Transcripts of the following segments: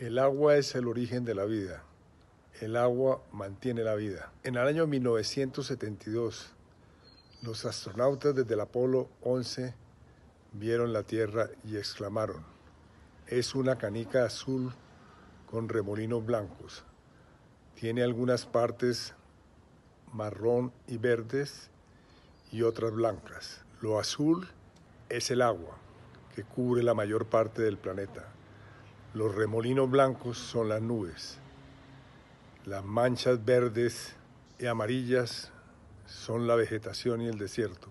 El agua es el origen de la vida. El agua mantiene la vida. En el año 1972, los astronautas desde el Apolo 11 vieron la Tierra y exclamaron, es una canica azul con remolinos blancos. Tiene algunas partes marrón y verdes y otras blancas. Lo azul es el agua que cubre la mayor parte del planeta. Los remolinos blancos son las nubes. Las manchas verdes y amarillas son la vegetación y el desierto.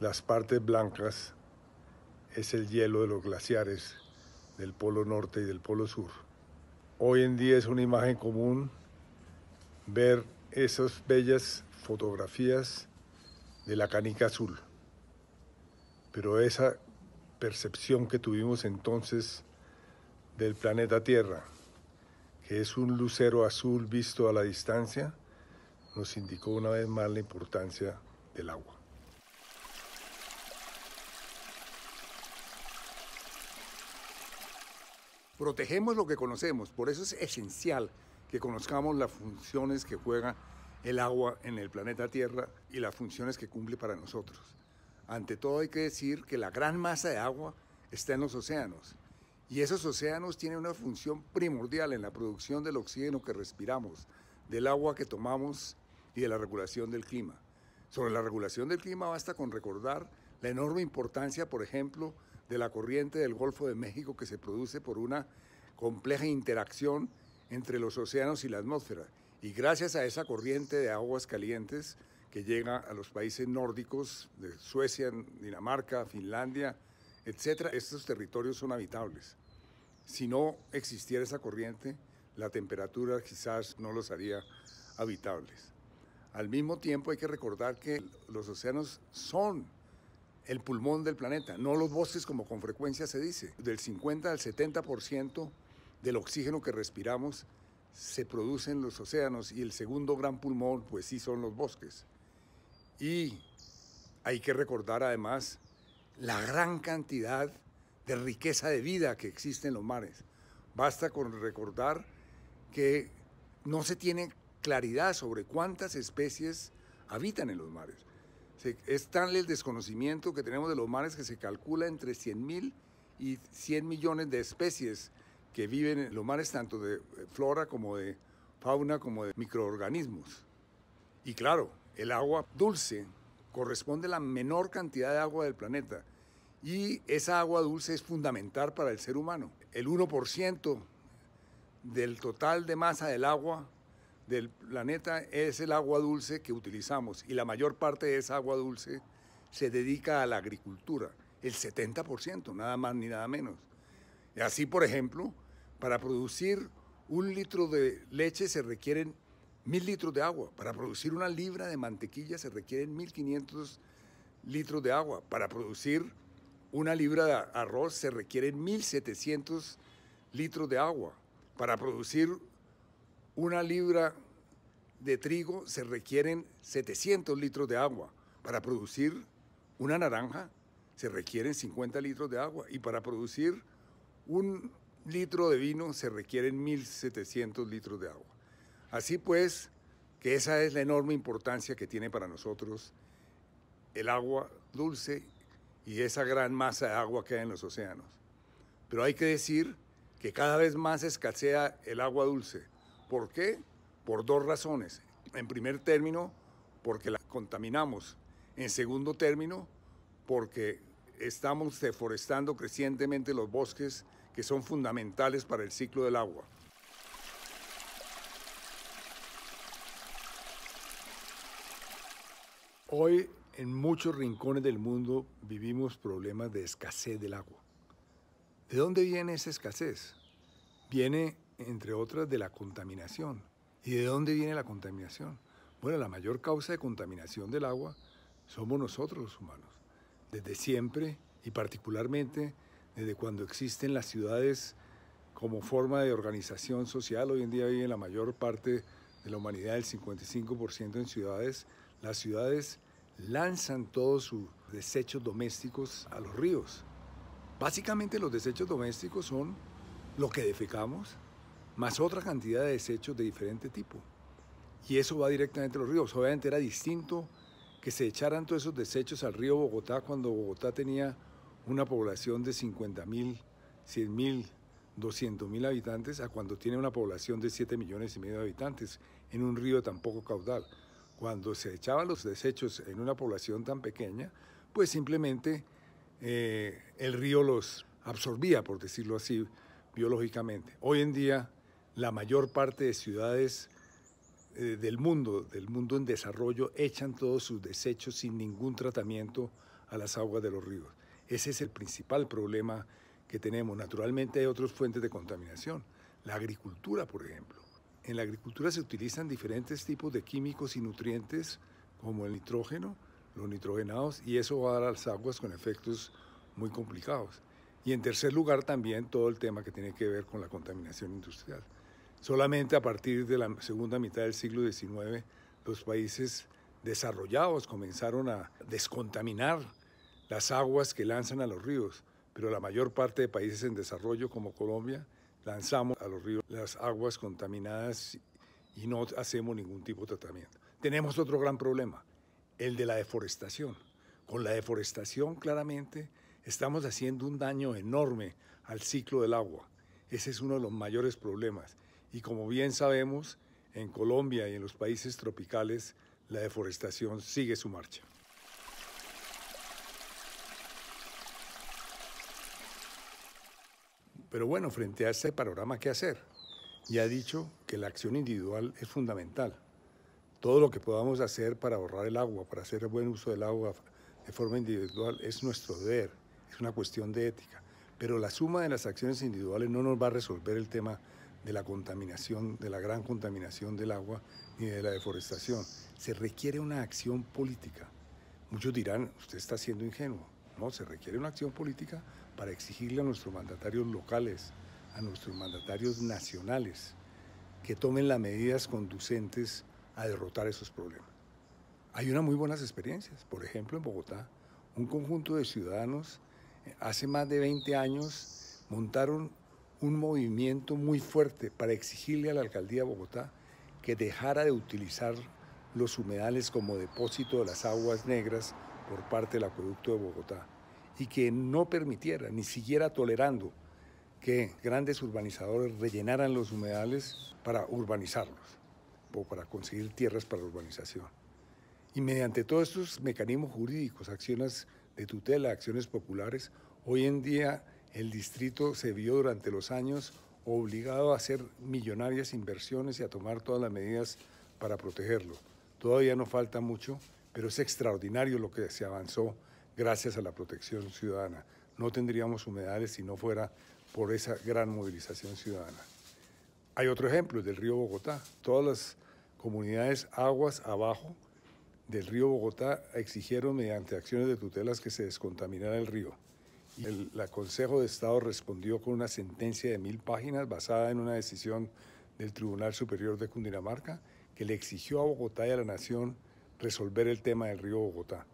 Las partes blancas es el hielo de los glaciares del Polo Norte y del Polo Sur. Hoy en día es una imagen común ver esas bellas fotografías de la canica azul. Pero esa percepción que tuvimos entonces del planeta Tierra, que es un lucero azul visto a la distancia, nos indicó una vez más la importancia del agua. Protegemos lo que conocemos, por eso es esencial que conozcamos las funciones que juega el agua en el planeta Tierra y las funciones que cumple para nosotros. Ante todo hay que decir que la gran masa de agua está en los océanos y esos océanos tienen una función primordial en la producción del oxígeno que respiramos, del agua que tomamos y de la regulación del clima. Sobre la regulación del clima basta con recordar la enorme importancia, por ejemplo, de la corriente del Golfo de México que se produce por una compleja interacción entre los océanos y la atmósfera. Y gracias a esa corriente de aguas calientes que llega a los países nórdicos, de Suecia, Dinamarca, Finlandia, etcétera, estos territorios son habitables. Si no existiera esa corriente, la temperatura quizás no los haría habitables. Al mismo tiempo hay que recordar que los océanos son el pulmón del planeta, no los bosques como con frecuencia se dice. Del 50 al 70% del oxígeno que respiramos se produce en los océanos y el segundo gran pulmón pues sí son los bosques. Y hay que recordar además la gran cantidad de riqueza de vida que existe en los mares. Basta con recordar que no se tiene claridad sobre cuántas especies habitan en los mares. es tan el desconocimiento que tenemos de los mares que se calcula entre 100.000 y 100 millones de especies que viven en los mares, tanto de eh, flora como de fauna, como de microorganismos. Y claro, el agua dulce corresponde la menor cantidad de agua del planeta. Y esa agua dulce es fundamental para el ser humano. El 1% del total de masa del agua del planeta es el agua dulce que utilizamos y la mayor parte de esa agua dulce se dedica a la agricultura, el 70%, nada más ni nada menos. así, por ejemplo, para producir un litro de leche se requieren mil litros de agua. Para producir una libra de mantequilla se requieren 1500 litros de agua. Para producir una libra de arroz se requieren 1700 litros de agua. Para producir una libra de trigo se requieren 700 litros de agua. Para producir una naranja se requieren 50 litros de agua. Y para producir un litro de vino se requieren 1700 litros de agua. Así pues, que esa es la enorme importancia que tiene para nosotros el agua dulce y esa gran masa de agua que hay en los océanos. Pero hay que decir que cada vez más escasea el agua dulce. ¿Por qué? Por dos razones. En primer término, porque la contaminamos. En segundo término, porque estamos deforestando crecientemente los bosques que son fundamentales para el ciclo del agua. Hoy en muchos rincones del mundo vivimos problemas de escasez del agua. ¿De dónde viene esa escasez? Viene, entre otras, de la contaminación. ¿Y de dónde viene la contaminación? Bueno, la mayor causa de contaminación del agua somos nosotros los humanos. Desde siempre y particularmente desde cuando existen las ciudades como forma de organización social, hoy en día vive la mayor parte de la humanidad, el 55% en ciudades, las ciudades lanzan todos sus desechos domésticos a los ríos. Básicamente los desechos domésticos son lo que defecamos más otra cantidad de desechos de diferente tipo. Y eso va directamente a los ríos. Obviamente era distinto que se echaran todos esos desechos al río Bogotá cuando Bogotá tenía una población de 50.000, 100.000, 200.000 habitantes a cuando tiene una población de 7 millones y medio de habitantes en un río tan poco caudal cuando se echaban los desechos en una población tan pequeña, pues simplemente eh, el río los absorbía, por decirlo así, biológicamente. Hoy en día, la mayor parte de ciudades eh, del mundo, del mundo en desarrollo, echan todos sus desechos sin ningún tratamiento a las aguas de los ríos. Ese es el principal problema que tenemos. Naturalmente hay otras fuentes de contaminación, la agricultura, por ejemplo. En la agricultura se utilizan diferentes tipos de químicos y nutrientes como el nitrógeno, los nitrogenados, y eso va a dar a las aguas con efectos muy complicados. Y en tercer lugar también todo el tema que tiene que ver con la contaminación industrial. Solamente a partir de la segunda mitad del siglo XIX los países desarrollados comenzaron a descontaminar las aguas que lanzan a los ríos, pero la mayor parte de países en desarrollo como Colombia lanzamos a los ríos las aguas contaminadas y no hacemos ningún tipo de tratamiento. Tenemos otro gran problema, el de la deforestación. Con la deforestación claramente estamos haciendo un daño enorme al ciclo del agua. Ese es uno de los mayores problemas. Y como bien sabemos, en Colombia y en los países tropicales, la deforestación sigue su marcha. Pero bueno, frente a ese panorama, ¿qué hacer? Ya he dicho que la acción individual es fundamental. Todo lo que podamos hacer para ahorrar el agua, para hacer buen uso del agua de forma individual, es nuestro deber, es una cuestión de ética. Pero la suma de las acciones individuales no nos va a resolver el tema de la contaminación, de la gran contaminación del agua ni de la deforestación. Se requiere una acción política. Muchos dirán, usted está siendo ingenuo. No, se requiere una acción política para exigirle a nuestros mandatarios locales, a nuestros mandatarios nacionales, que tomen las medidas conducentes a derrotar esos problemas. Hay unas muy buenas experiencias. Por ejemplo, en Bogotá, un conjunto de ciudadanos eh, hace más de 20 años montaron un movimiento muy fuerte para exigirle a la alcaldía de Bogotá que dejara de utilizar los humedales como depósito de las aguas negras por parte del acueducto de Bogotá y que no permitiera, ni siguiera tolerando, que grandes urbanizadores rellenaran los humedales para urbanizarlos o para conseguir tierras para urbanización. Y mediante todos estos mecanismos jurídicos, acciones de tutela, acciones populares, hoy en día el distrito se vio durante los años obligado a hacer millonarias inversiones y a tomar todas las medidas para protegerlo. Todavía no falta mucho, pero es extraordinario lo que se avanzó gracias a la protección ciudadana. No tendríamos humedales si no fuera por esa gran movilización ciudadana. Hay otro ejemplo, el del río Bogotá. Todas las comunidades aguas abajo del río Bogotá exigieron mediante acciones de tutelas que se descontaminara el río. Y el Consejo de Estado respondió con una sentencia de mil páginas basada en una decisión del Tribunal Superior de Cundinamarca que le exigió a Bogotá y a la Nación resolver el tema del río Bogotá.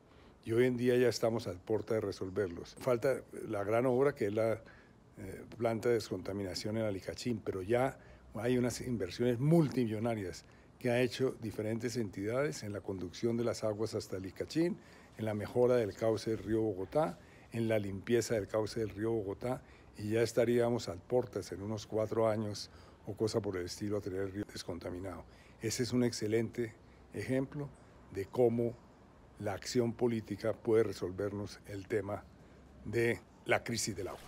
Y hoy en día ya estamos a puerta de resolverlos. Falta la gran obra que es la eh, planta de descontaminación en Alicachín, pero ya hay unas inversiones multimillonarias que ha hecho diferentes entidades en la conducción de las aguas hasta Alicachín, en la mejora del cauce del río Bogotá, en la limpieza del cauce del río Bogotá, y ya estaríamos a puertas en unos cuatro años o cosa por el estilo a tener el río descontaminado. Ese es un excelente ejemplo de cómo la acción política puede resolvernos el tema de la crisis del agua.